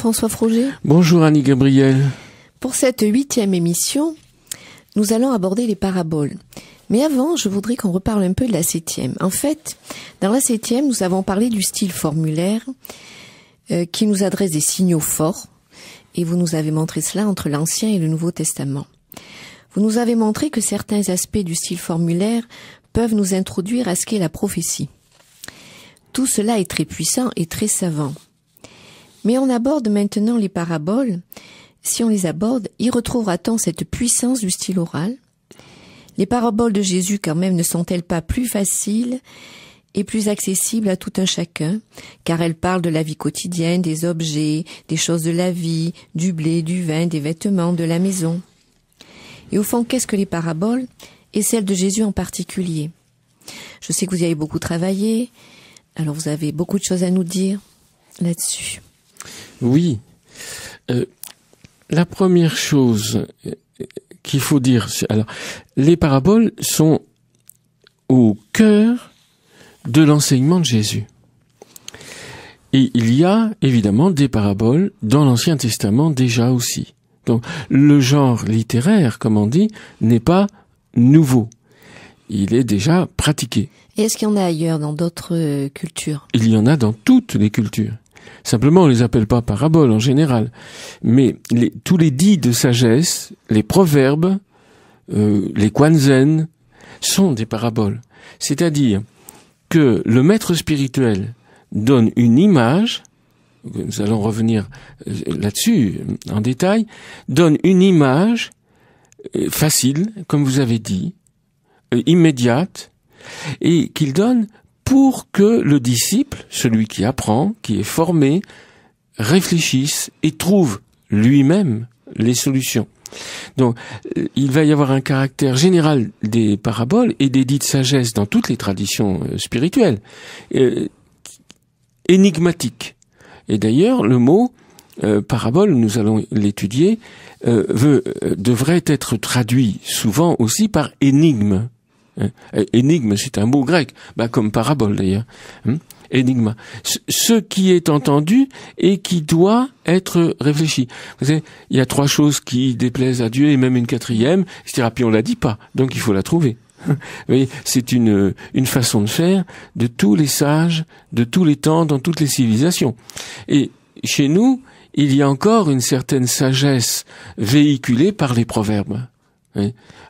françois Froger. Bonjour Annie Gabriel. Pour cette huitième émission, nous allons aborder les paraboles. Mais avant, je voudrais qu'on reparle un peu de la septième. En fait, dans la septième, nous avons parlé du style formulaire euh, qui nous adresse des signaux forts, et vous nous avez montré cela entre l'Ancien et le Nouveau Testament. Vous nous avez montré que certains aspects du style formulaire peuvent nous introduire à ce qu'est la prophétie. Tout cela est très puissant et très savant. Mais on aborde maintenant les paraboles. Si on les aborde, y retrouvera-t-on cette puissance du style oral Les paraboles de Jésus quand même ne sont-elles pas plus faciles et plus accessibles à tout un chacun, car elles parlent de la vie quotidienne, des objets, des choses de la vie, du blé, du vin, des vêtements, de la maison. Et au fond, qu'est-ce que les paraboles, et celles de Jésus en particulier Je sais que vous y avez beaucoup travaillé, alors vous avez beaucoup de choses à nous dire là-dessus. Oui. Euh, la première chose euh, qu'il faut dire, alors, les paraboles sont au cœur de l'enseignement de Jésus. Et il y a évidemment des paraboles dans l'Ancien Testament déjà aussi. Donc le genre littéraire, comme on dit, n'est pas nouveau. Il est déjà pratiqué. Et est-ce qu'il y en a ailleurs dans d'autres euh, cultures Il y en a dans toutes les cultures. Simplement, on les appelle pas paraboles en général. Mais tous les dits de sagesse, les proverbes, euh, les kwanzen, sont des paraboles. C'est-à-dire que le maître spirituel donne une image, nous allons revenir euh, là-dessus en détail, donne une image euh, facile, comme vous avez dit, immédiate, et qu'il donne pour que le disciple, celui qui apprend, qui est formé, réfléchisse et trouve lui-même les solutions. Donc, euh, il va y avoir un caractère général des paraboles et des dites sagesse dans toutes les traditions euh, spirituelles, euh, énigmatique. Et d'ailleurs, le mot parabole, nous allons l'étudier, veut, devrait être traduit souvent aussi par énigme. Euh, énigme, c'est un mot grec, bah comme parabole d'ailleurs. Hein, énigme. Ce qui est entendu et qui doit être réfléchi. Vous savez, il y a trois choses qui déplaisent à Dieu et même une quatrième, etc. Puis on la dit pas, donc il faut la trouver. c'est une, une façon de faire de tous les sages, de tous les temps, dans toutes les civilisations. Et chez nous, il y a encore une certaine sagesse véhiculée par les proverbes.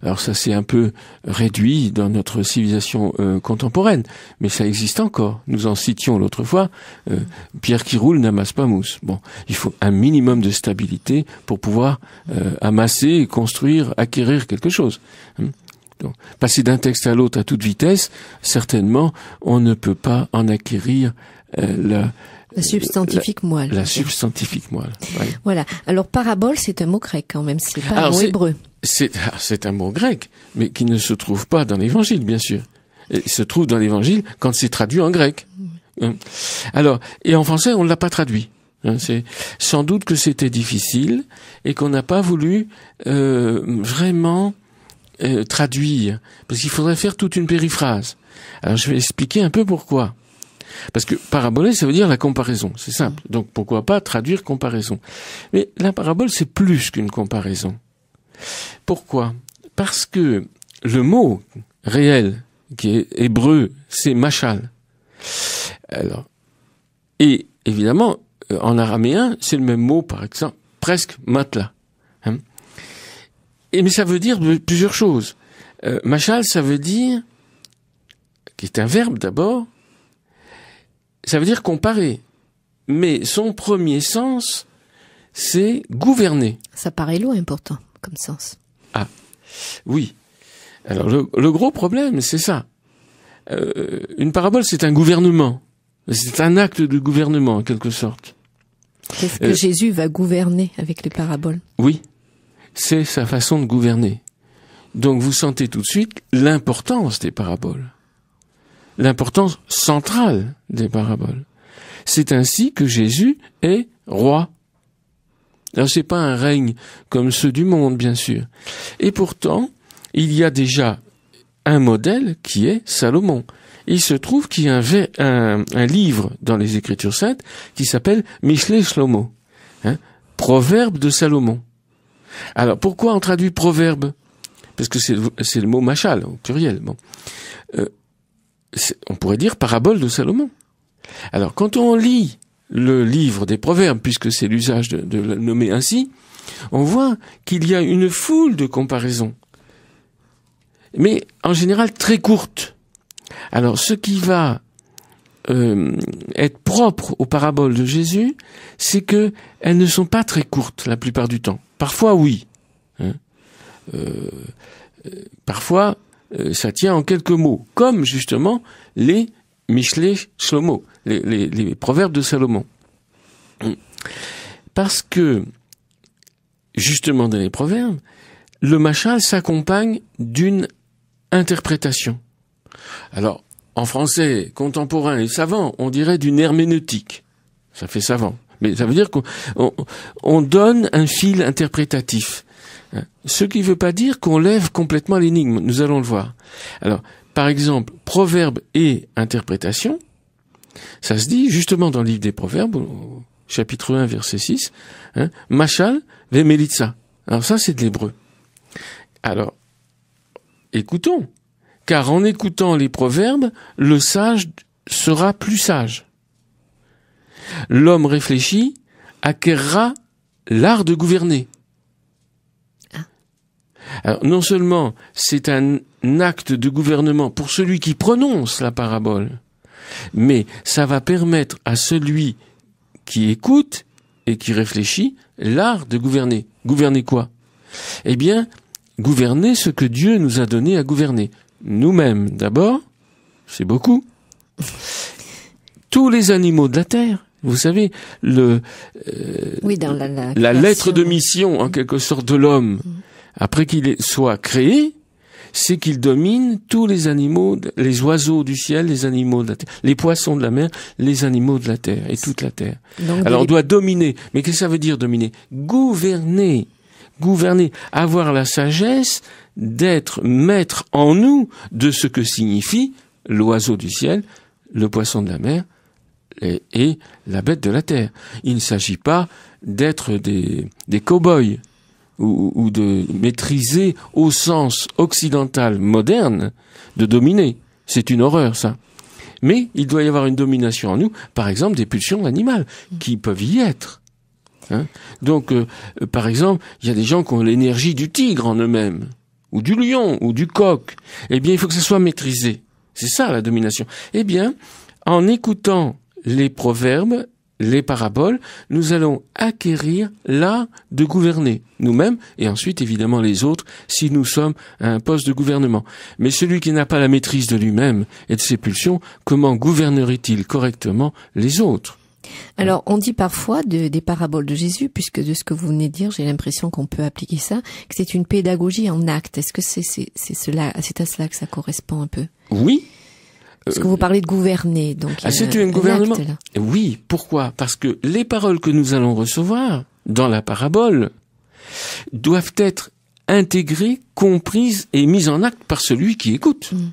Alors ça s'est un peu réduit dans notre civilisation euh, contemporaine, mais ça existe encore. Nous en citions l'autre fois, euh, pierre qui roule n'amasse pas mousse. Bon, il faut un minimum de stabilité pour pouvoir euh, amasser, construire, acquérir quelque chose. Hein. Donc, passer d'un texte à l'autre à toute vitesse, certainement, on ne peut pas en acquérir la, la substantifique moelle. La substantifique moelle. Voilà. Alors parabole, c'est un mot grec quand hein, même, c'est pas un mot hébreu. Ah, c'est un mot grec, mais qui ne se trouve pas dans l'évangile, bien sûr. Il se trouve dans l'évangile quand c'est traduit en grec. Hein. Alors, et en français, on ne l'a pas traduit. Hein, c'est sans doute que c'était difficile et qu'on n'a pas voulu euh, vraiment euh, traduire, parce qu'il faudrait faire toute une périphrase. Alors je vais expliquer un peu pourquoi. Parce que paraboler, ça veut dire la comparaison, c'est simple. Donc pourquoi pas traduire comparaison Mais la parabole, c'est plus qu'une comparaison. Pourquoi Parce que le mot réel, qui est hébreu, c'est machal. Alors, et évidemment, euh, en araméen, c'est le même mot, par exemple, presque matla. Hein. et, mais ça veut dire plusieurs choses. Euh, machal, ça veut dire, qui est un verbe d'abord, ça veut dire comparer. Mais son premier sens, c'est gouverner. Ça paraît loin important, comme sens. Ah, oui. Alors le, gros problème, c'est ça. Euh, une parabole, c'est un gouvernement. C'est un acte de gouvernement, en quelque sorte. Qu'est-ce que euh, Jésus va gouverner avec les paraboles Oui, c'est sa façon de gouverner. Donc vous sentez tout de suite l'importance des paraboles l'importance centrale des paraboles. C'est ainsi que Jésus est roi. Alors c'est pas un règne comme ceux du monde, bien sûr. Et pourtant, il y a déjà un modèle qui est Salomon. Il se trouve qu'il y a un, livre dans les Écritures saintes qui s'appelle Michelet Shlomo, hein, Proverbe de Salomon. Alors pourquoi on traduit proverbe Parce que c'est le, mot machal au pluriel. Bon. Euh, on pourrait dire parabole de Salomon. Alors quand on lit le livre des proverbes, puisque c'est l'usage de, le nommer ainsi, on voit qu'il y a une foule de comparaisons, mais en général très courtes. Alors ce qui va euh, être propre aux paraboles de Jésus, c'est que elles ne sont pas très courtes la plupart du temps. Parfois oui. Hein. Euh, euh, parfois, euh, ça tient en quelques mots, comme justement les Michelet Shlomo, les, proverbes de Salomon. Hum. Parce que, justement dans les proverbes, le machal s'accompagne d'une interprétation. Alors, en français contemporain et savant, on dirait d'une herméneutique. Ça fait savant. Mais ça veut dire qu'on donne un fil interprétatif. Ce qui ne veut pas dire qu'on lève complètement l'énigme, nous allons le voir. Alors, par exemple, proverbe et interprétation, ça se dit justement dans le livre des proverbes, chapitre 1, verset 6, hein, Machal vemelitsa. Alors ça, c'est de l'hébreu. Alors, écoutons, car en écoutant les proverbes, le sage sera plus sage. L'homme réfléchi acquérera l'art de gouverner non seulement c'est un acte de gouvernement pour celui qui prononce la parabole, mais ça va permettre à celui qui écoute et qui réfléchit l'art de gouverner. Gouverner quoi Eh bien, gouverner ce que Dieu nous a donné à gouverner. Nous-mêmes d'abord, c'est beaucoup. Tous les animaux de la terre, vous savez, le, euh, oui, dans la, lettre de mission en quelque sorte de l'homme. Mm après qu'il soit créé, c'est qu'il domine tous les animaux, les oiseaux du ciel, les animaux de la terre, les poissons de la mer, les animaux de la terre et toute la terre. Alors on doit dominer. Mais qu'est-ce que ça veut dire dominer Gouverner. Gouverner. Avoir la sagesse d'être maître en nous de ce que signifie l'oiseau du ciel, le poisson de la mer et, la bête de la terre. Il ne s'agit pas d'être des, des cow-boys ou, de maîtriser au sens occidental moderne de dominer. C'est une horreur, ça. Mais il doit y avoir une domination en nous, par exemple des pulsions animales, qui peuvent y être. Hein. Donc, euh, par exemple, il y a des gens qui ont l'énergie du tigre en eux-mêmes, ou du lion, ou du coq. Eh bien, il faut que ce soit maîtrisé. C'est ça la domination. Eh bien, en écoutant les proverbes les paraboles, nous allons acquérir l'art de gouverner nous-mêmes et ensuite évidemment les autres si nous sommes à un poste de gouvernement. Mais celui qui n'a pas la maîtrise de lui-même et de ses pulsions, comment gouvernerait-il correctement les autres alors, on dit parfois des paraboles de Jésus, puisque de ce que vous venez de dire, j'ai l'impression qu'on peut appliquer ça, que c'est une pédagogie en acte. Est-ce que c'est cela, c'est à cela que ça correspond un peu? Oui, parce que euh, vous parlez de gouverner, donc. Ah, c'est un gouvernement. oui. Pourquoi Parce que les paroles que nous allons recevoir dans la parabole doivent être intégrées, comprises et mises en acte par celui qui écoute. Mm. Vous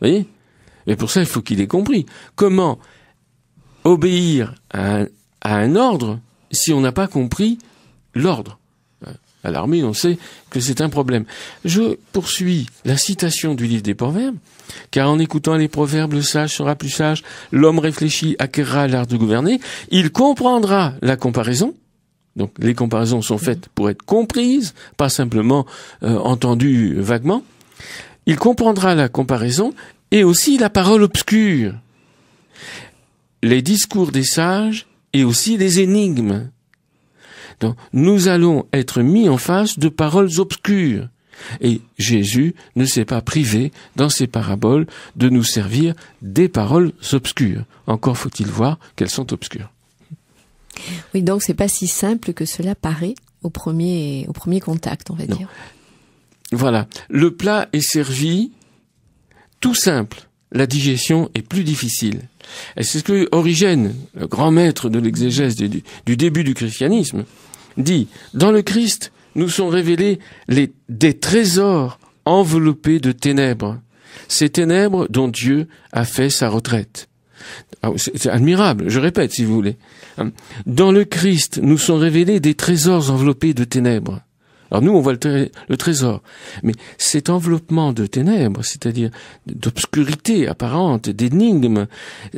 voyez Et pour ça, il faut qu'il ait compris. Comment obéir à un ordre si on n'a pas compris l'ordre à l'armée, on sait que c'est un problème. Je poursuis la citation du livre des Proverbes, car en écoutant les Proverbes, le sage sera plus sage, l'homme réfléchi acquérera l'art de gouverner, il comprendra la comparaison, donc les comparaisons sont faites mm. pour être comprises, pas simplement euh, entendues vaguement. Il comprendra la comparaison et aussi la parole obscure, les discours des sages et aussi les énigmes nous allons être mis en face de paroles obscures. Et Jésus ne s'est pas privé dans ses paraboles de nous servir des paroles obscures. Encore faut-il voir qu'elles sont obscures. Oui, donc n'est pas si simple que cela paraît au premier, contact, on va dire. Voilà. Le plat est servi tout simple. La digestion est plus difficile. Et c'est ce que Origène, le grand maître de l'exégèse du, début du christianisme, dit. Dans le Christ nous sont révélés des trésors enveloppés de ténèbres, ces ténèbres dont Dieu a fait sa retraite. Ah, c'est admirable, je répète si vous voulez. Hein. Dans le Christ nous sont révélés des trésors enveloppés de ténèbres, alors nous, on voit le, trésor, mais cet enveloppement de ténèbres, c'est-à-dire d'obscurité apparente, d'énigmes,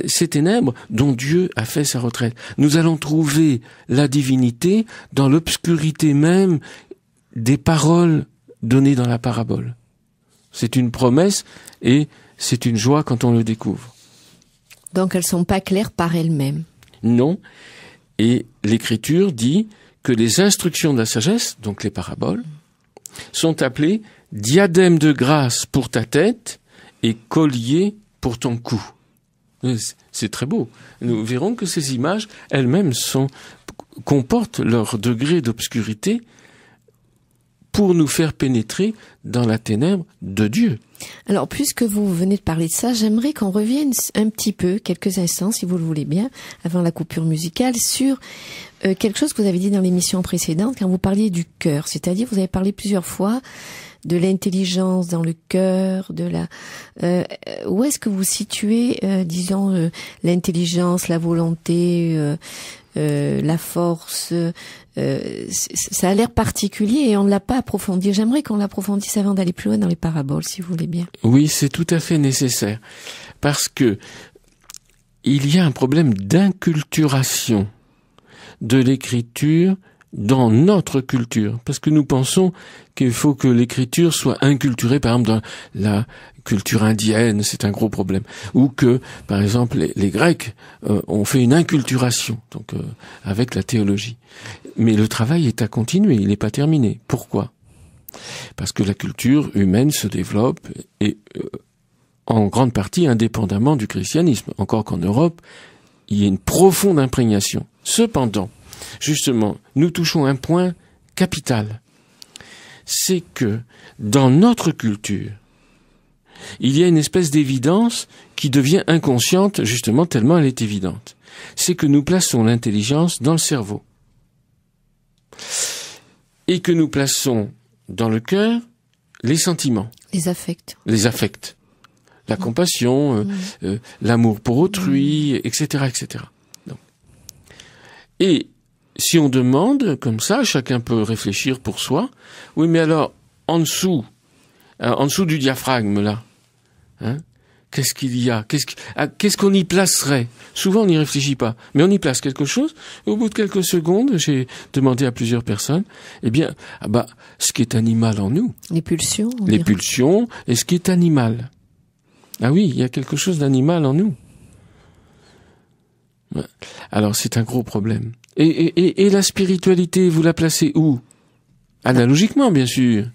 ces ténèbres dont Dieu a fait sa retraite. Nous allons trouver la divinité dans l'obscurité même des paroles données dans la parabole. C'est une promesse et c'est une joie quand on le découvre. Donc elles sont pas claires par elles-mêmes. Non. Et l'écriture dit, que les instructions de la sagesse, donc les paraboles, sont appelées diadème de grâce pour ta tête et collier pour ton cou. Euh, c'est très beau. Nous verrons que ces images elles-mêmes comportent leur degré d'obscurité pour nous faire pénétrer dans la ténèbre de Dieu. Alors, puisque vous venez de parler de ça, j'aimerais qu'on revienne un petit peu, quelques instants, si vous le voulez bien, avant la coupure musicale, sur euh, quelque chose que vous avez dit dans l'émission précédente, quand vous parliez du cœur, c'est-à-dire vous avez parlé plusieurs fois de l'intelligence dans le cœur, de la euh, où est-ce que vous situez, euh, disons, l'intelligence, la volonté, la force, euh, ça a l'air particulier et on ne l'a pas approfondi. J'aimerais qu'on l'approfondisse avant d'aller plus loin dans les paraboles, si vous voulez bien. Oui, c'est tout à fait nécessaire parce que il y a un problème d'inculturation de l'écriture dans notre culture, parce que nous pensons qu'il faut que l'écriture soit inculturée, par exemple, dans la culture indienne, c'est un gros problème, ou que, par exemple, les, Grecs euh, ont fait une inculturation, donc euh, avec la théologie. Mais le travail est à continuer, il n'est pas terminé. Pourquoi Parce que la culture humaine se développe et euh, en grande partie indépendamment du christianisme, encore qu'en Europe, il y a une profonde imprégnation. Cependant, justement, nous touchons un point capital. C'est que dans notre culture, il y a une espèce d'évidence qui devient inconsciente, justement, tellement elle est évidente. C'est que nous plaçons l'intelligence dans le cerveau. Et que nous plaçons dans le cœur les sentiments. Les affects. Les affects. La compassion, euh, mm. euh, l'amour pour autrui, etc., mm. etc. Et si on demande comme ça, chacun peut réfléchir pour soi. Oui, mais alors, en dessous, euh, en dessous du diaphragme, là, hein, qu'est-ce qu'il y a ah, Qu'est-ce qu'on y placerait Souvent, on n'y réfléchit pas. Mais on y place quelque chose. au bout de quelques secondes, j'ai demandé à plusieurs personnes, eh bien, ah bah, ce qui est animal en nous. Les pulsions. Les pulsions et ce qui est animal. Ah oui, il y a quelque chose d'animal en nous. Alors c'est un gros problème. Et, la spiritualité, vous la placez où Analogiquement, bien sûr.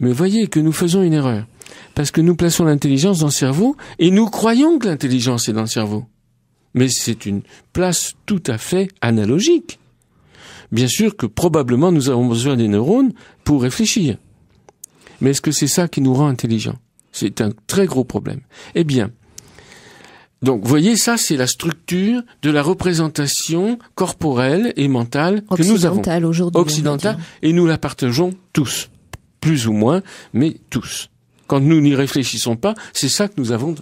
Mais voyez que nous faisons une erreur. Parce que nous plaçons l'intelligence dans le cerveau et nous croyons que l'intelligence est dans le cerveau. Mais c'est une place tout à fait analogique. Bien sûr que probablement nous avons besoin des neurones pour réfléchir. Mais est-ce que c'est ça qui nous rend intelligents C'est un très gros problème. Eh bien, donc, vous voyez, ça, c'est la structure de la représentation corporelle et mentale que nous avons. Occidentale aujourd'hui. Occidentale, et nous la partageons tous, plus ou moins, mais tous. Quand nous n'y réfléchissons pas, c'est ça que nous avons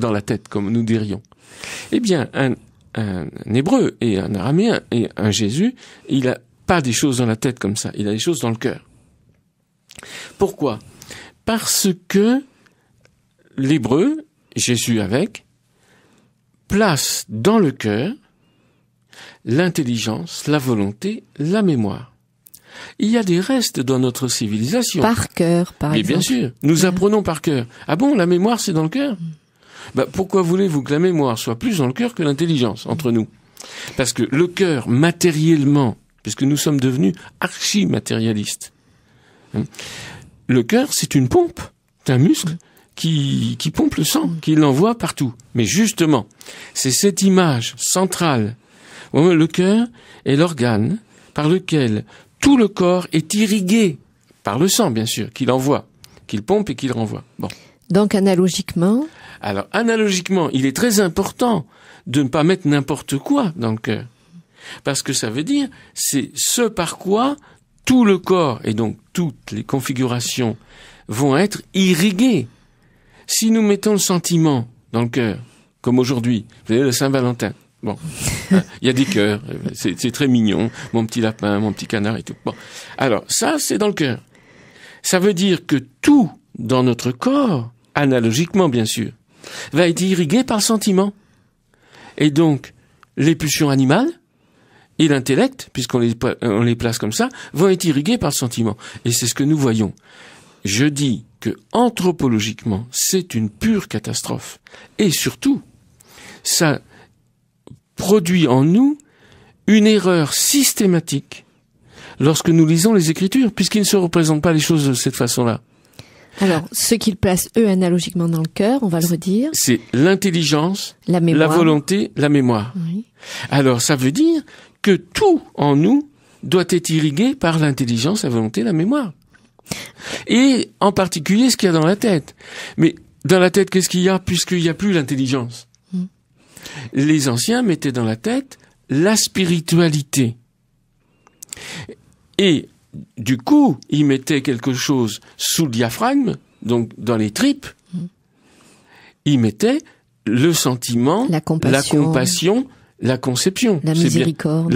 dans la tête, comme nous dirions. Eh bien, un, hébreu et un araméen et un Jésus, il n'a pas des choses dans la tête comme ça, il a des choses dans le cœur. Pourquoi Parce que l'hébreu, Jésus avec, place dans le cœur l'intelligence, la volonté, la mémoire. Il y a des restes dans notre civilisation. Par cœur, par Mais Et bien sûr, nous apprenons par cœur. Ah bon, la mémoire, c'est dans le cœur mm. bah, Pourquoi voulez-vous que la mémoire soit plus dans le cœur que l'intelligence entre nous Parce que le cœur, matériellement, puisque nous sommes devenus archi-matérialistes, hein, le cœur, c'est une pompe, c'est un muscle mm qui, pompe le sang, qui l'envoie partout. Mais justement, c'est cette image centrale. Le cœur est l'organe par lequel tout le corps est irrigué par le sang, bien sûr, qu'il envoie, qu'il pompe et qu'il renvoie. Bon. Donc analogiquement Alors analogiquement, il est très important de ne pas mettre n'importe quoi dans le cœur. Parce que ça veut dire, c'est ce par quoi tout le corps et donc toutes les configurations vont être irriguées. Si nous mettons le sentiment dans le cœur, comme aujourd'hui, vous avez le Saint-Valentin. Bon, hein, il y a des cœurs, c'est très mignon, mon petit lapin, mon petit canard et tout. Bon, alors ça, c'est dans le cœur. Ça veut dire que tout dans notre corps, analogiquement bien sûr, va être irrigué par le sentiment. Et donc, les pulsions animales et l'intellect, puisqu'on les, on les place comme ça, vont être irrigués par le sentiment. Et c'est ce que nous voyons je dis que anthropologiquement, c'est une pure catastrophe. Et surtout, ça produit en nous une erreur systématique lorsque nous lisons les Écritures, puisqu'ils ne se représentent pas les choses de cette façon-là. Alors, ce qu'ils placent, eux, analogiquement dans le cœur, on va le redire. C'est l'intelligence, la, volonté, la mémoire. Alors, ça veut dire que tout en nous doit être irrigué par l'intelligence, la volonté, la mémoire. Et en particulier ce qu'il y a dans la tête. Mais dans la tête, qu'est-ce qu'il y a puisqu'il n'y a plus l'intelligence hmm. Les anciens mettaient dans la tête la spiritualité. Et du coup, ils mettaient quelque chose sous le diaphragme, donc dans les tripes, hmm. ils mettaient le sentiment, la compassion, la, conception. La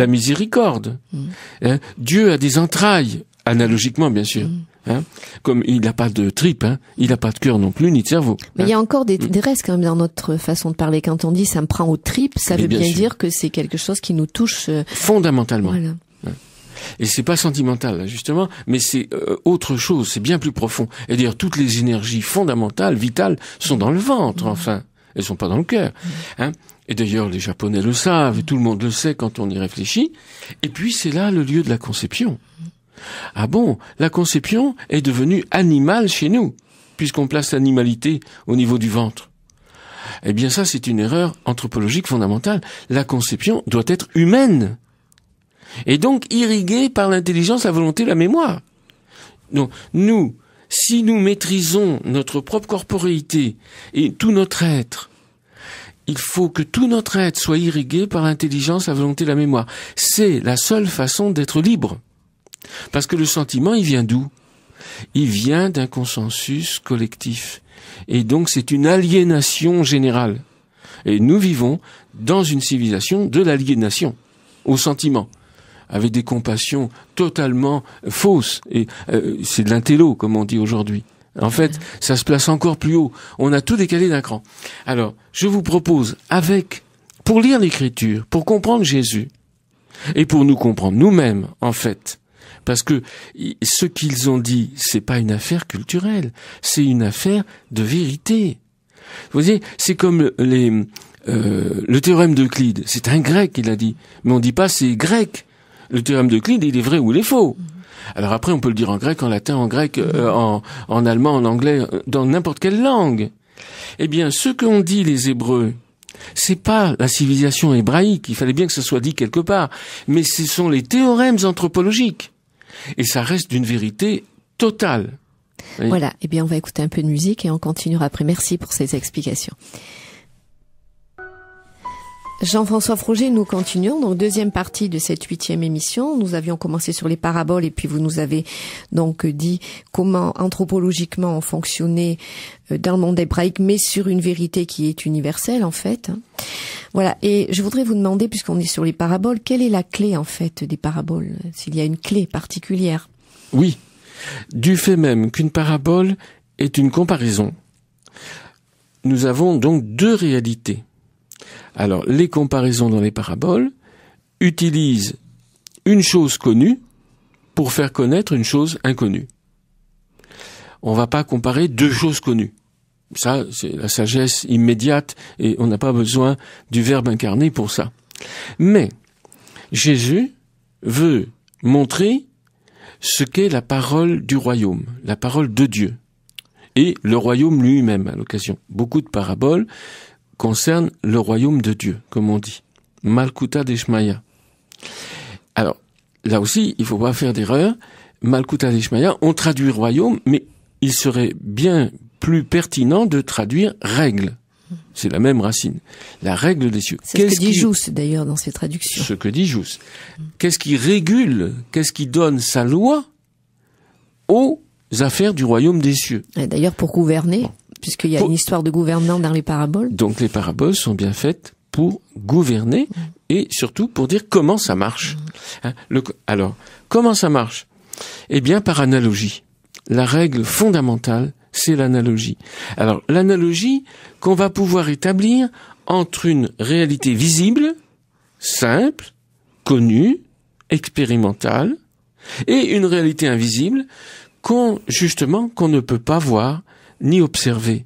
miséricorde. Hmm. Hein, Dieu a des entrailles, analogiquement bien sûr. Hein Comme il n'a pas de tripes, hein il n'a pas de cœur non plus, ni de cerveau. Mais il y a hein. encore des, mm. des restes quand même dans notre façon de parler. Quand on dit ça me prend aux tripes, ça veut bien, dire que c'est quelque chose qui nous touche euh, fondamentalement. Voilà hein. et c'est pas sentimental hein, justement, mais c'est euh, autre chose, c'est bien plus profond. Et dire toutes les énergies fondamentales, vitales, sont dans le ventre, mm. enfin, elles sont pas dans le cœur. Mm. Hein et d'ailleurs, les Japonais le savent, et tout le monde le sait quand on y réfléchit. Et puis, c'est là le lieu de la conception. Ah bon, la conception est devenue animale chez nous, puisqu'on place l'animalité au niveau du ventre. Eh bien ça, c'est une erreur anthropologique fondamentale. La conception doit être humaine, et donc irriguée par l'intelligence, la volonté, la mémoire. Donc nous, si nous maîtrisons notre propre corporéité et tout notre être, il faut que tout notre être soit irrigué par l'intelligence, la volonté, la mémoire. C'est la seule façon d'être libre. Parce que le sentiment, il vient d'où Il vient d'un consensus collectif. Et donc c'est une aliénation générale. Et nous vivons dans une civilisation de l'aliénation au sentiment avec des compassions totalement fausses et euh, c'est de l'intello comme on dit aujourd'hui. En fait, ça se place encore plus haut. On a tout décalé d'un cran. Alors, je vous propose avec pour lire l'écriture, pour comprendre Jésus et pour nous comprendre nous-mêmes en fait parce que ce qu'ils ont dit, c'est pas une affaire culturelle, c'est une affaire de vérité. Vous voyez, c'est comme euh, le théorème d'Euclide. C'est un grec qui l'a dit. Mais on dit pas c'est grec. Le théorème d'Euclide, il est vrai ou il est faux. Mhm. Alors après, on peut le dire en grec, en latin, en grec, euh, mhm. en, en allemand, en anglais, euh, dans n'importe quelle langue. Eh bien, ce qu'ont dit les Hébreux, c'est pas la civilisation hébraïque, il fallait bien que ce soit dit quelque part, mais ce sont les théorèmes anthropologiques. Et ça reste d'une vérité totale. Voilà, eh bien on va écouter un peu de musique et on continuera après. Merci pour ces explications. Jean-François Froger, nous continuons. Donc, deuxième partie de cette huitième émission. Nous avions commencé sur les paraboles et puis vous nous avez donc dit comment anthropologiquement on fonctionnait euh, dans le monde hébraïque, mais sur une vérité qui est universelle, en fait. Voilà. Et je voudrais vous demander, puisqu'on est sur les paraboles, quelle est la clé, en fait, des paraboles? S'il y a une clé particulière. Oui. Du fait même qu'une parabole est une comparaison, nous avons donc deux réalités alors, les comparaisons dans les paraboles utilisent une chose connue pour faire connaître une chose inconnue. On ne va pas comparer deux choses connues. Ça, c'est la sagesse immédiate et on n'a pas besoin du Verbe incarné pour ça. Mais Jésus veut montrer ce qu'est la parole du royaume, la parole de Dieu et le royaume lui-même à l'occasion. Beaucoup de paraboles concerne le royaume de Dieu, comme on dit. Malkuta d'Eshmaïa. Alors, là aussi, il faut pas faire d'erreur. Malkuta d'Eshmaïa, on traduit royaume, mais il serait bien plus pertinent de traduire règle. C'est la même racine. La règle des cieux. C'est ce que dit Jousse, d'ailleurs, dans ses traductions. Ce que dit Jousse. Qu'est-ce qui régule, qu'est-ce qui donne sa loi aux affaires du royaume des cieux D'ailleurs, pour gouverner, puisqu'il y a une histoire de gouvernement dans les paraboles. Donc les paraboles sont bien faites pour gouverner et surtout pour dire comment ça marche. Hein, alors, comment ça marche Eh bien, par analogie. La règle fondamentale, c'est l'analogie. Alors, l'analogie qu'on va pouvoir établir entre une réalité visible, simple, connue, expérimentale, et une réalité invisible qu'on justement qu'on ne peut pas voir, ni observé.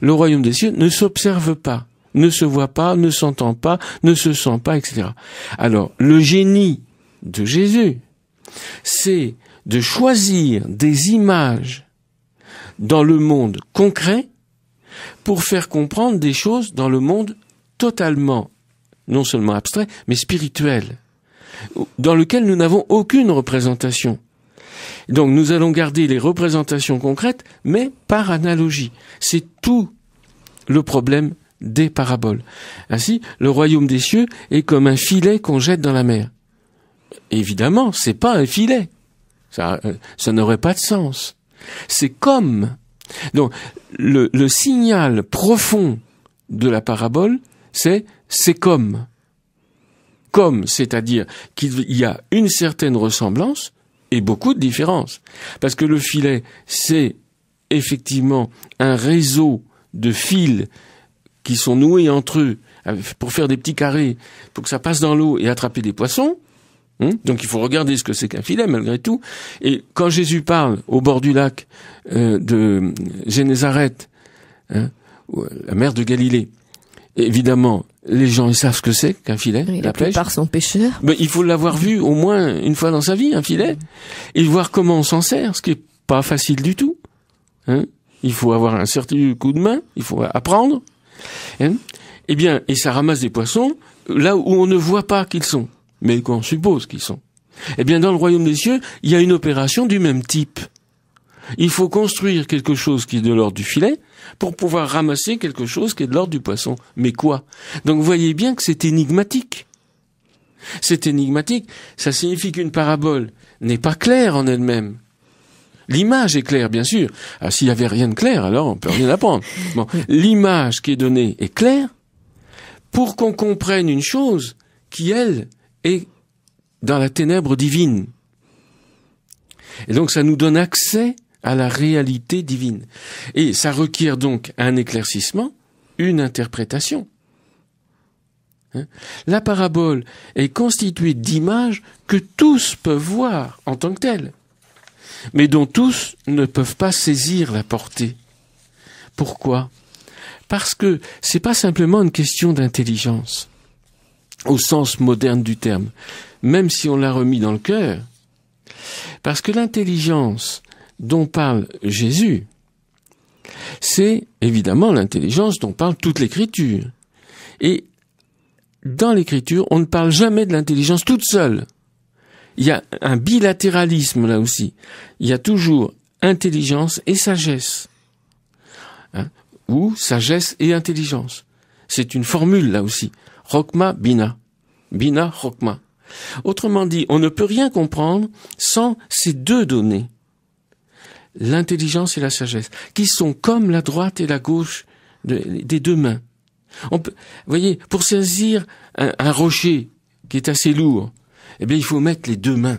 Le royaume des cieux ne s'observe pas, ne se voit pas, ne s'entend pas, ne se sent pas, etc. Alors, le génie de Jésus, c'est de choisir des images dans le monde concret pour faire comprendre des choses dans le monde totalement, non seulement abstrait, mais spirituel, dans lequel nous n'avons aucune représentation. Donc nous allons garder les représentations concrètes, mais par analogie. C'est tout le problème des paraboles. Ainsi, le royaume des cieux est comme un filet qu'on jette dans la mer. Évidemment, c'est pas un filet. Ça, euh, ça n'aurait pas de sens. C'est comme. Donc, le, le signal profond de la parabole, c'est c'est comme. Comme, c'est-à-dire qu'il y a une certaine ressemblance, et beaucoup de différences. Parce que le filet, c'est effectivement un réseau de fils qui sont noués entre eux euh, pour faire des petits carrés, pour que ça passe dans l'eau et attraper des poissons. Hein? Donc il faut regarder ce que c'est qu'un filet malgré tout. Et quand Jésus parle au bord du lac euh, de Génézareth, hein, euh, la mer de Galilée, évidemment, les gens ils savent ce que c'est qu'un filet. la, la plupart sont pêcheurs. Mais il faut l'avoir vu au moins une fois dans sa vie un filet mm. et voir comment on s'en sert, ce qui est pas facile du tout. Hein il faut avoir un certain coup de main, il faut apprendre. Hein eh bien, et ça ramasse des poissons euh, là où on ne voit pas qu'ils sont, mais qu'on suppose qu'ils sont. Eh bien, dans le royaume des cieux, il y a une opération du même type. Il faut construire quelque chose qui est de l'ordre du filet pour pouvoir ramasser quelque chose qui est de l'ordre du poisson. Mais quoi Donc voyez bien que c'est énigmatique. C'est énigmatique. Ça signifie qu'une parabole n'est pas claire en elle-même. L'image est claire, bien sûr. Ah, s'il n'y avait rien de clair, alors on peut rien apprendre. Bon, l'image qui est donnée est claire pour qu'on comprenne une chose qui, elle, est dans la ténèbre divine. Et donc ça nous donne accès à la réalité divine. Et ça requiert donc un éclaircissement, une interprétation. Hein? la parabole est constituée d'images que tous peuvent voir en tant que telles, mais dont tous ne peuvent pas saisir la portée. Pourquoi Parce que c'est pas simplement une question d'intelligence, au sens moderne du terme, même si on l'a remis dans le cœur. Parce que l'intelligence, dont parle Jésus, c'est évidemment l'intelligence dont parle toute l'écriture. Et dans l'écriture, on ne parle jamais de l'intelligence toute seule. Il y a un bilatéralisme là aussi. Il y a toujours intelligence et sagesse. Hein, ou sagesse et intelligence. C'est une formule là aussi. Rokma bina. Bina rokma. Autrement dit, on ne peut rien comprendre sans ces deux données l'intelligence et la sagesse, qui sont comme la droite et la gauche des deux mains. On peut, voyez, pour saisir un, rocher qui est assez lourd, eh bien, il faut mettre les deux mains.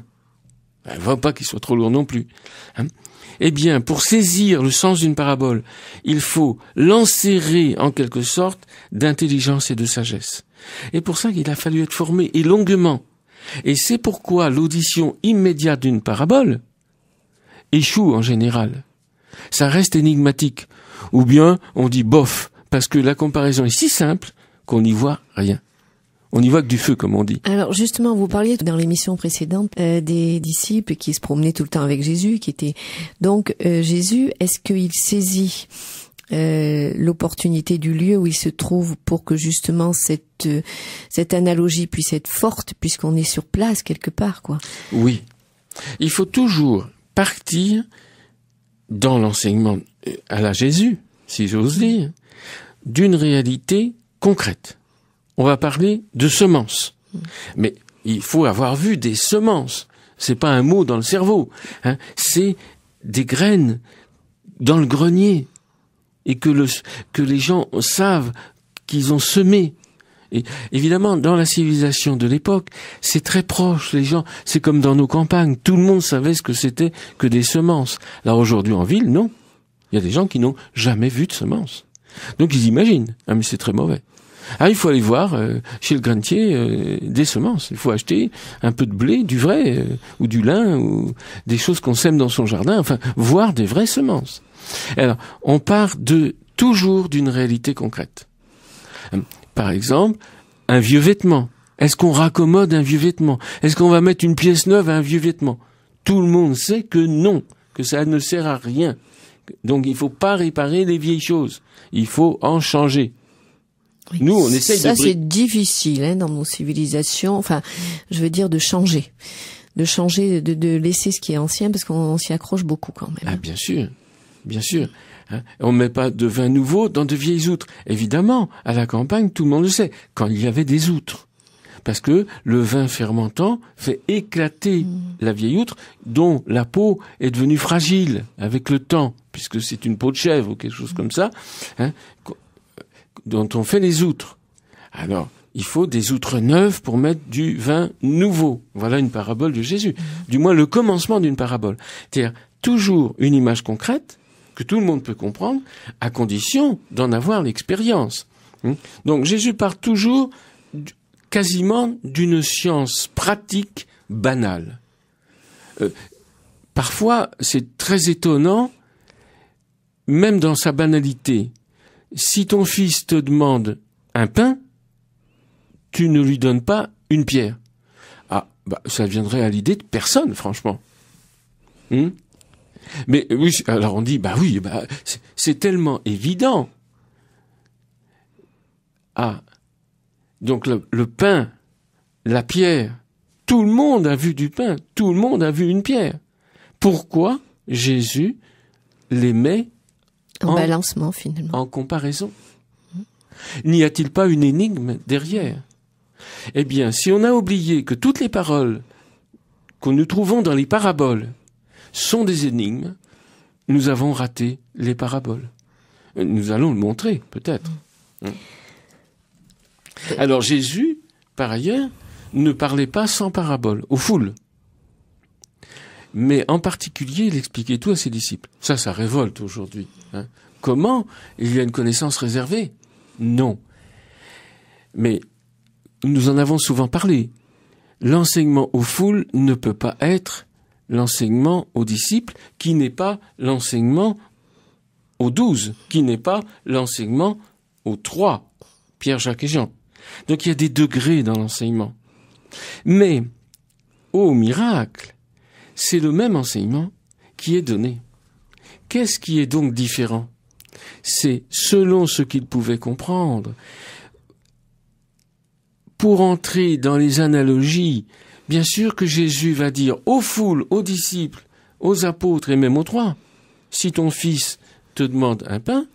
Ben, il ne pas qu'il soit trop lourd non plus. Hein. eh bien, pour saisir le sens d'une parabole, il faut l'enserrer en quelque sorte d'intelligence et de sagesse. Et pour ça, il a fallu être formé et longuement. Et c'est pourquoi l'audition immédiate d'une parabole, échoue en général. Ça reste énigmatique. Ou bien on dit bof, parce que la comparaison est si simple qu'on n'y voit rien. On n'y voit que du feu, comme on dit. Alors justement, vous parliez dans l'émission précédente euh, des disciples qui se promenaient tout le temps avec Jésus, qui étaient donc euh, Jésus. Est-ce qu'il saisit euh, l'opportunité du lieu où il se trouve pour que justement cette cette analogie puisse être forte, puisqu'on est sur place quelque part, quoi Oui, il faut toujours partir dans l'enseignement à la Jésus, si j'ose dire, d'une réalité concrète. On va parler de semences. Mais il faut avoir vu des semences. C'est pas un mot dans le cerveau. Hein. C'est des graines dans le grenier et que les gens savent qu'ils ont semé et évidemment, dans la civilisation de l'époque, c'est très proche. Les gens, c'est comme dans nos campagnes. Tout le monde savait ce que c'était que des semences. Là, aujourd'hui, en ville, non. Il y a des gens qui n'ont jamais vu de semences. Donc, ils imaginent. Ah, mais c'est très mauvais. Ah, il faut aller voir euh, chez le granier euh, des semences. Il faut acheter un peu de blé, du vrai, euh, ou du lin, ou des choses qu'on sème dans son jardin. Enfin, voir des vraies semences. Alors, on part de toujours d'une réalité concrète. Hum, par exemple, un vieux vêtement Est-ce qu'on raccommode un vieux vêtement Est-ce qu'on va mettre une pièce neuve à un vieux vêtement Tout le monde sait que non, que ça ne sert à rien. Donc il ne faut pas réparer les vieilles choses, il faut en changer. Nous, on ça, c'est difficile hein, dans nos civilisations, enfin, je veux dire de changer. De changer, de, de laisser ce qui est ancien, parce qu'on s'y accroche beaucoup quand même. Ah, bien sûr, bien sûr. Hein, on ne met pas de vin nouveau dans de vieilles outres. Évidemment, à la campagne, tout le monde le sait, quand il y avait des outres. Parce que le vin fermentant fait éclater mmh. la vieille outre dont la peau est devenue fragile avec le temps, puisque c'est une peau de chèvre ou quelque chose mmh. comme ça, hein, dont on fait les outres. Alors, il faut des outres neuves pour mettre du vin nouveau. Voilà une parabole de Jésus. Mmh. Du moins le commencement d'une parabole. C'est-à-dire toujours une image concrète tout le monde peut comprendre, à condition d'en avoir l'expérience. Hein. Donc Jésus part toujours quasiment d'une science pratique banale. Euh, parfois, c'est très étonnant, même dans sa banalité. Si ton fils te demande un pain, tu ne lui donnes pas une pierre. Ah, bah, ça viendrait à l'idée de personne, franchement. Hein. Mais oui, alors on dit, bah oui, bah, c'est tellement évident. Ah, donc le, pain, la pierre, tout le monde a vu du pain, tout le monde a vu une pierre. Pourquoi Jésus les met en, balancement finalement, en comparaison N'y a-t-il pas une énigme derrière Eh bien, si on a oublié que toutes les paroles que nous trouvons dans les paraboles sont des énigmes. Nous avons raté les paraboles. Euh, nous allons le montrer, peut-être. Hein Alors Jésus, par ailleurs, ne parlait pas sans paraboles, aux foules. Mais en particulier, il expliquait tout à ses disciples. Ça, ça révolte aujourd'hui. Hein. Comment Il y a une connaissance réservée Non. Mais nous en avons souvent parlé. L'enseignement aux foules ne peut pas être l'enseignement aux disciples qui n'est pas l'enseignement aux douze, qui n'est pas l'enseignement aux trois, Pierre, Jacques et Jean. Donc il y a des degrés dans l'enseignement. Mais au miracle, c'est le même enseignement qui est donné. Qu'est-ce qui est donc différent C'est selon ce qu'ils pouvaient comprendre. Pour entrer dans les analogies Bien sûr que Jésus va dire aux foules, aux disciples, aux apôtres et même aux trois, si ton fils te demande un pain,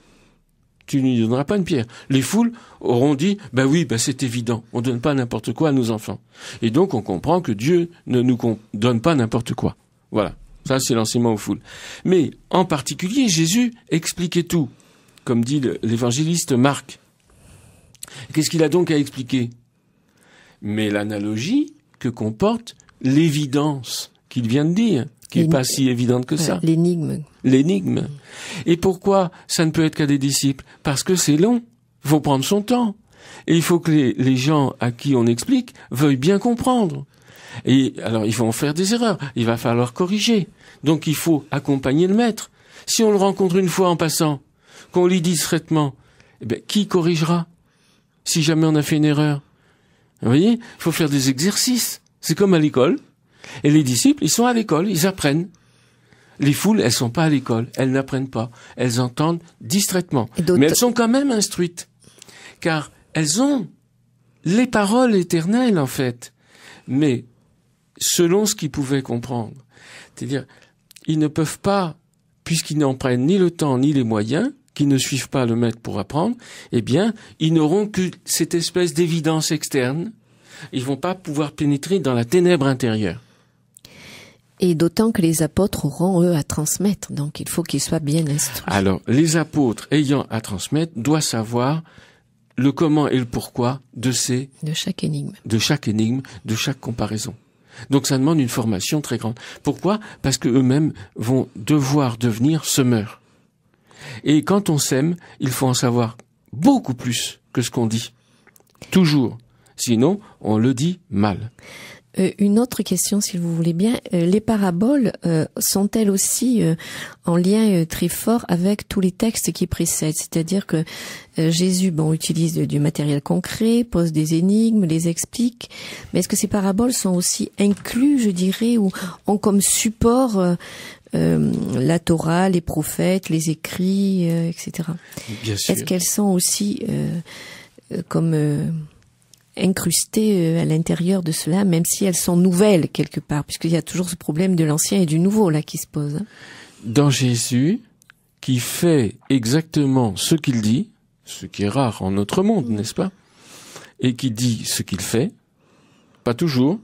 tu ne lui donneras pas une pierre. Les foules auront dit, ben bah oui, ben c'est évident, on ne donne pas n'importe quoi à nos enfants. Et donc on comprend que Dieu ne nous donne pas n'importe quoi. Voilà, ça c'est l'enseignement aux foules. Mais en particulier, Jésus expliquait tout, comme dit l'évangéliste Marc. Qu'est-ce qu'il a donc à expliquer Mais l'analogie comporte l'évidence qu'il vient de dire, qui n'est pas si évidente que ça. L'énigme. L'énigme. Et pourquoi ça ne peut être qu'à des disciples Parce que c'est long. Il faut prendre son temps. Et il faut que les, gens à qui on explique veuillent bien comprendre. Et alors, ils vont faire des erreurs. Il va falloir corriger. Donc, il faut accompagner le maître. Si on le rencontre une fois en passant, qu'on lui dit discrètement, eh bien, qui corrigera si jamais on a fait une erreur vous voyez, il faut faire des exercices. C'est comme à l'école. Et les disciples, ils sont à l'école, ils apprennent. Les foules, elles sont pas à l'école, elles n'apprennent pas, elles entendent distraitement. Mais elles sont quand même instruites, car elles ont les paroles éternelles en fait, mais selon ce qu'ils pouvaient comprendre. C'est-à-dire, ils ne peuvent pas, puisqu'ils n'en prennent ni le temps ni les moyens, qui ne suivent pas le maître pour apprendre, eh bien, ils n'auront que cette espèce d'évidence externe. Ils vont pas pouvoir pénétrer dans la ténèbre intérieure. Et d'autant que les apôtres auront, eux, à transmettre. Donc, il faut qu'ils soient bien instruits. Alors, les apôtres ayant à transmettre doivent savoir le comment et le pourquoi de ces... De chaque énigme. De chaque énigme, de chaque comparaison. Donc, ça demande une formation très grande. Pourquoi Parce que eux-mêmes vont devoir devenir semeurs. Et quand on s'aime, il faut en savoir beaucoup plus que ce qu'on dit. Toujours. Sinon, on le dit mal. Euh, une autre question, si vous voulez bien. Euh, les paraboles euh, sont-elles aussi en lien très fort avec tous les textes qui précèdent C'est-à-dire que Jésus, bon, utilise du matériel concret, pose des énigmes, les explique. Mais est-ce que ces paraboles sont aussi inclus, je dirais, ou ont comme support euh, la Torah, les prophètes, les écrits, euh, etc. Est-ce qu'elles sont aussi euh, comme incrustées à l'intérieur de cela, même si elles sont nouvelles quelque part, puisqu'il y a toujours ce problème de l'ancien et du nouveau là qui se pose hein. Dans Jésus, qui fait exactement ce qu'il dit, ce qui est rare en notre monde, n'est-ce pas Et qui dit ce qu'il fait, pas toujours.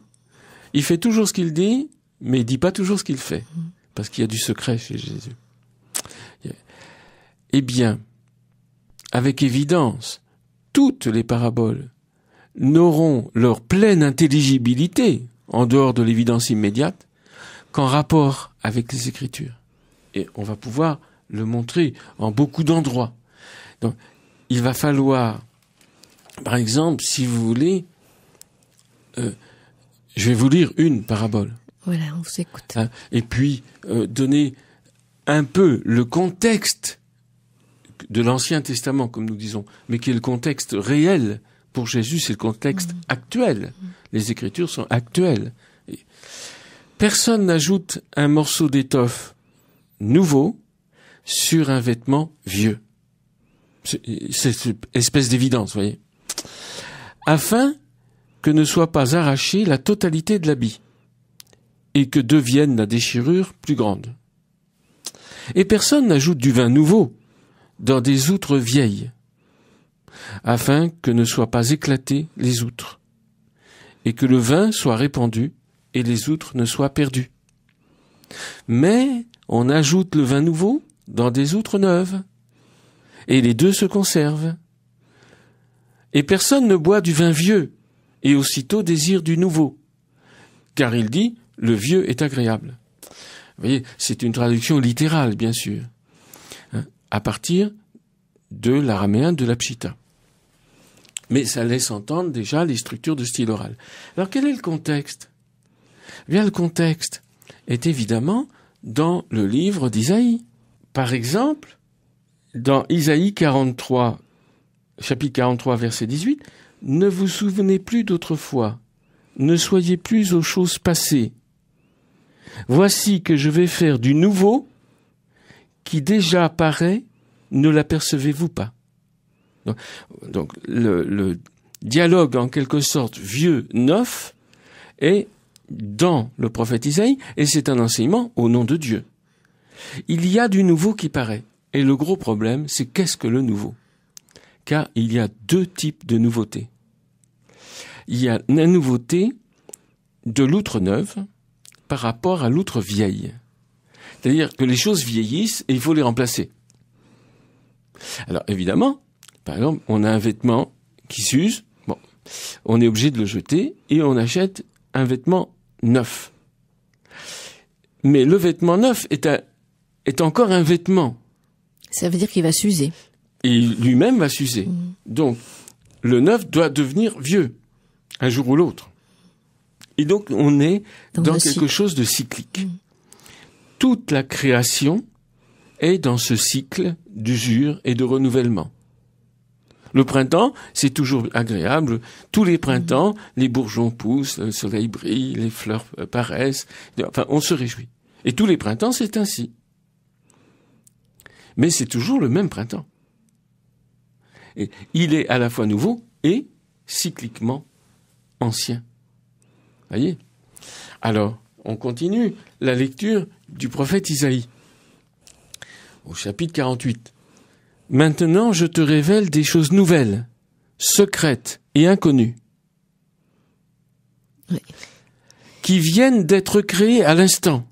Il fait toujours ce qu'il dit, mais il dit pas toujours ce qu'il fait. Mm parce qu'il y a du secret chez Jésus. Eh bien, avec évidence, toutes les paraboles n'auront leur pleine intelligibilité, en dehors de l'évidence immédiate, qu'en rapport avec les Écritures. Et on va pouvoir le montrer en beaucoup d'endroits. Donc, il va falloir, par exemple, si vous voulez, euh, je vais vous lire une parabole. Voilà, on vous écoute. Hein, et puis, euh, donner un peu le contexte de l'Ancien Testament, comme nous disons, mais qui est le contexte réel pour Jésus, c'est le contexte mm. actuel. Mm. Les Écritures sont actuelles. Personne n'ajoute un morceau d'étoffe nouveau sur un vêtement vieux. C'est une espèce d'évidence, vous voyez. Afin que ne soit pas arrachée la totalité de l'habit et que devienne la déchirure plus grande. Et personne n'ajoute du vin nouveau dans des outres vieilles, afin que ne soient pas éclatées les outres, et que le vin soit répandu et les outres ne soient perdues. Mais on ajoute le vin nouveau dans des outres neuves, et les deux se conservent. Et personne ne boit du vin vieux, et aussitôt désire du nouveau, car il dit le vieux est agréable. Vous voyez, c'est une traduction littérale, bien sûr, hein, à partir de l'araméen de la Mais ça laisse entendre déjà les structures de style oral. Alors quel est le contexte eh Bien, le contexte est évidemment dans le livre d'Isaïe. Par exemple, dans Isaïe 43, chapitre 43, verset 18, ne vous souvenez plus d'autrefois, ne soyez plus aux choses passées, Voici que je vais faire du nouveau qui déjà apparaît, ne l'apercevez-vous pas Donc, le, le, dialogue en quelque sorte vieux-neuf est dans le prophète Isaïe et c'est un enseignement au nom de Dieu. Il y a du nouveau qui paraît. Et le gros problème, c'est qu'est-ce que le nouveau Car il y a deux types de nouveautés. Il y a la nouveauté de l'outre-neuve, par rapport à l'outre vieille. C'est-à-dire que les choses vieillissent et il faut les remplacer. Alors évidemment, par exemple, on a un vêtement qui s'use, bon, on est obligé de le jeter et on achète un vêtement neuf. Mais le vêtement neuf est, est encore un vêtement. Ça veut dire qu'il va s'user. Et lui-même va s'user. Mmh. Donc, le neuf doit devenir vieux, un jour ou l'autre. Et donc on est dans, quelque chose de cyclique. Mm. Toute la création est dans ce cycle d'usure et de renouvellement. Le printemps, c'est toujours agréable. Tous les printemps, mm. les bourgeons poussent, le soleil brille, les fleurs euh, paraissent. Enfin, on se réjouit. Et tous les printemps, c'est ainsi. Mais c'est toujours le même printemps. Et il est à la fois nouveau et cycliquement ancien. Voyez Alors, on continue la lecture du prophète Isaïe au chapitre 48. Maintenant, je te révèle des choses nouvelles, secrètes et inconnues, qui viennent d'être créées à l'instant,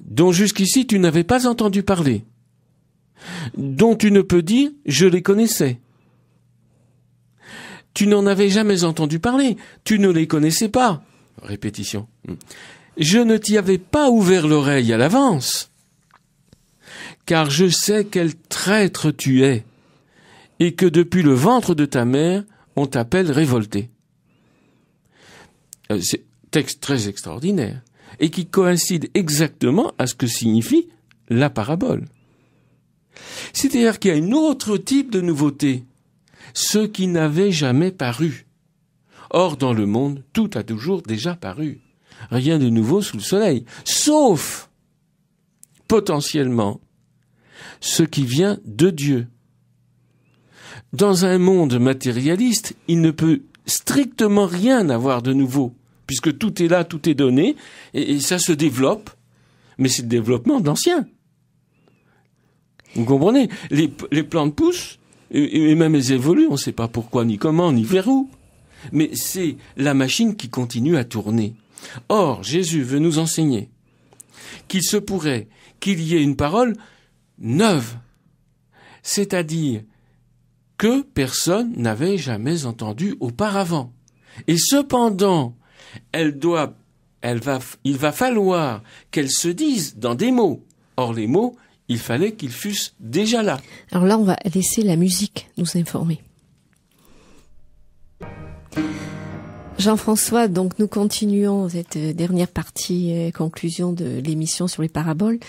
dont jusqu'ici tu n'avais pas entendu parler, dont tu ne peux dire je les connaissais. Tu n'en avais jamais entendu parler. Tu ne les connaissais pas. Répétition. Hmm. Je ne t'y avais pas ouvert l'oreille à l'avance. Car je sais quel traître tu es. Et que depuis le ventre de ta mère, on t'appelle révolté. Euh, c'est texte très extraordinaire. Et qui coïncide exactement à ce que signifie la parabole. C'est-à-dire qu'il y a un autre type de nouveauté ce qui n'avait jamais paru. Or, dans le monde, tout a toujours déjà paru. Rien de nouveau sous le soleil, sauf potentiellement ce qui vient de Dieu. Dans un monde matérialiste, il ne peut strictement rien avoir de nouveau, puisque tout est là, tout est donné, et, ça se développe, mais c'est le développement de l'ancien. Vous comprenez les, les, poussent et, même elles évoluent, on ne sait pas pourquoi, ni comment, ni vers où. Mais c'est la machine qui continue à tourner. Or, Jésus veut nous enseigner qu'il se pourrait qu'il y ait une parole neuve, c'est-à-dire que personne n'avait jamais entendu auparavant. Et cependant, elle doit, elle va, il va falloir qu'elle se dise dans des mots. Or, les mots, il fallait qu'ils fussent déjà là. Alors là, on va laisser la musique nous informer. Jean-François, donc nous continuons cette euh, dernière partie euh, conclusion de l'émission sur les paraboles.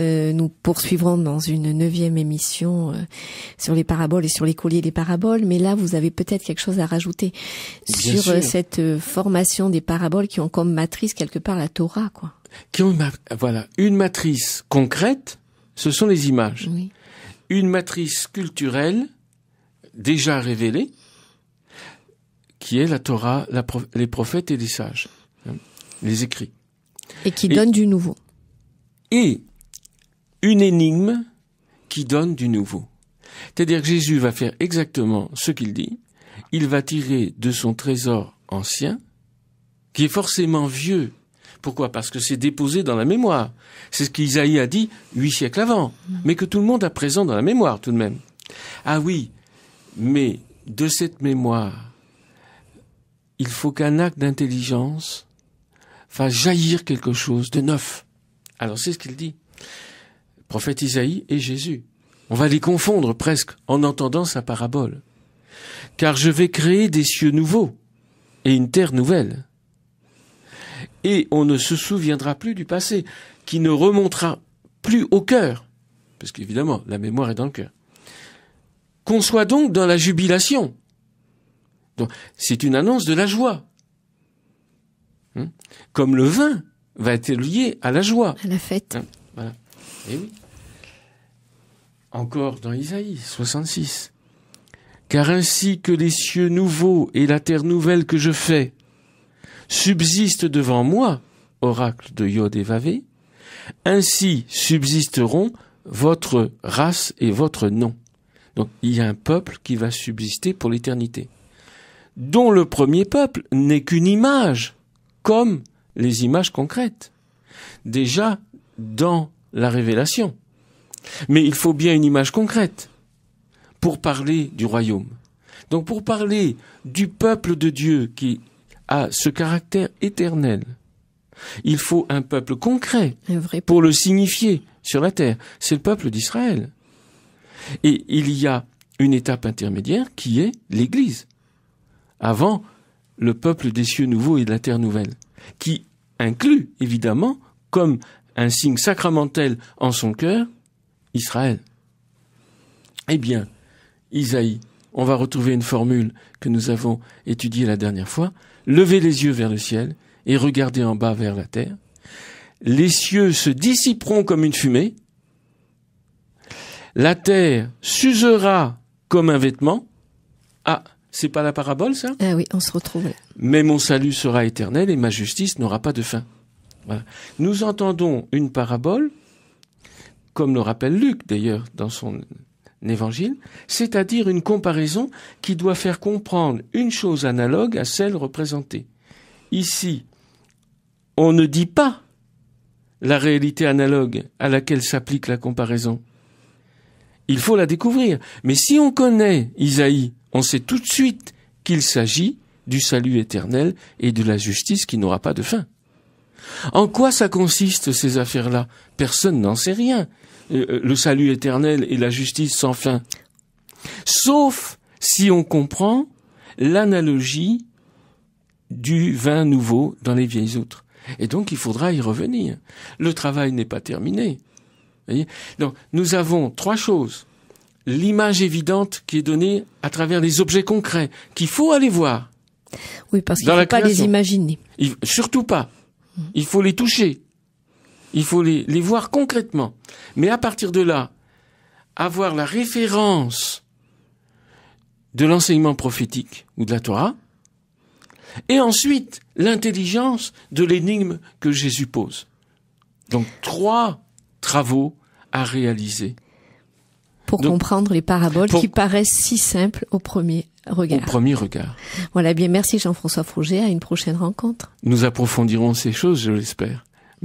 Euh, nous poursuivrons dans une neuvième émission sur les paraboles et sur les colliers des paraboles, mais là vous avez peut-être quelque chose à rajouter sur cette formation des paraboles qui ont comme matrice quelque part la Torah, quoi. Qui ont voilà une matrice concrète ce sont les images. Une matrice culturelle déjà révélée, qui est la Torah, les prophètes et les sages, hein, les écrits. Et qui donne du nouveau. Et une énigme qui donne du nouveau. C'est-à-dire que Jésus va faire exactement ce qu'il dit. Il va tirer de son trésor ancien, qui est forcément vieux pourquoi Parce que c'est déposé dans la mémoire. C'est ce qu'Isaïe a dit huit siècles avant, mais que tout le monde a présent dans la mémoire tout de même. Ah oui, mais de cette mémoire, il faut qu'un acte d'intelligence fasse jaillir quelque chose de neuf. Alors c'est ce qu'il dit. prophète Isaïe et Jésus. On va les confondre presque en entendant sa parabole. Car je vais créer des cieux nouveaux et une terre nouvelle et on ne se souviendra plus du passé, qui ne remontera plus au cœur, parce qu'évidemment, la mémoire est dans le cœur. Qu'on soit donc dans la jubilation. Donc, c'est une annonce de la joie. Hein? Comme le vin va être lié à la joie. À la fête. Hein? voilà. Et oui. Encore dans Isaïe 66. Car ainsi que les cieux nouveaux et la terre nouvelle que je fais, subsiste devant moi, oracle de Yod et ainsi subsisteront votre race et votre nom. Donc il y a un peuple qui va subsister pour l'éternité, dont le premier peuple n'est qu'une image, comme les images concrètes, déjà dans la révélation. Mais il faut bien une image concrète pour parler du royaume. Donc pour parler du peuple de Dieu qui à ce caractère éternel. Il faut un peuple concret pour le signifier sur la terre. C'est le peuple d'Israël. Et il y a une étape intermédiaire qui est l'Église. Avant, le peuple des cieux nouveaux et de la terre nouvelle, qui inclut évidemment, comme un signe sacramentel en son cœur, Israël. Eh bien, Isaïe on va retrouver une formule que nous avons étudiée la dernière fois. Levez les yeux vers le ciel et regardez en bas vers la terre. Les cieux se dissiperont comme une fumée. La terre s'usera comme un vêtement. Ah, c'est pas la parabole, ça Ah oui, on se retrouve Mais mon salut sera éternel et ma justice n'aura pas de fin. Voilà. Nous entendons une parabole, comme le rappelle Luc d'ailleurs dans son c'est-à-dire une comparaison qui doit faire comprendre une chose analogue à celle représentée. Ici, on ne dit pas la réalité analogue à laquelle s'applique la comparaison. Il faut la découvrir. Mais si on connaît Isaïe, on sait tout de suite qu'il s'agit du salut éternel et de la justice qui n'aura pas de fin. En quoi ça consiste ces affaires-là Personne n'en sait rien. Euh, euh, le salut éternel et la justice sans fin. Sauf si on comprend l'analogie du vin nouveau dans les vieilles outres. Et donc il faudra y revenir. Le travail n'est pas terminé. Voyez donc nous avons trois choses. L'image évidente qui est donnée à travers les objets concrets qu'il faut aller voir. Oui, parce qu'il ne faut pas les imaginer. surtout pas. Il faut les toucher. Il faut les, voir concrètement. Mais à partir de là, avoir la référence de l'enseignement prophétique ou de la Torah, et ensuite l'intelligence de l'énigme que Jésus pose. Donc trois travaux à réaliser. Pour comprendre les paraboles qui paraissent si simples au premier regard. Au premier regard. Voilà, bien merci Jean-François Frouget, à une prochaine rencontre. Nous approfondirons ces choses, je l'espère.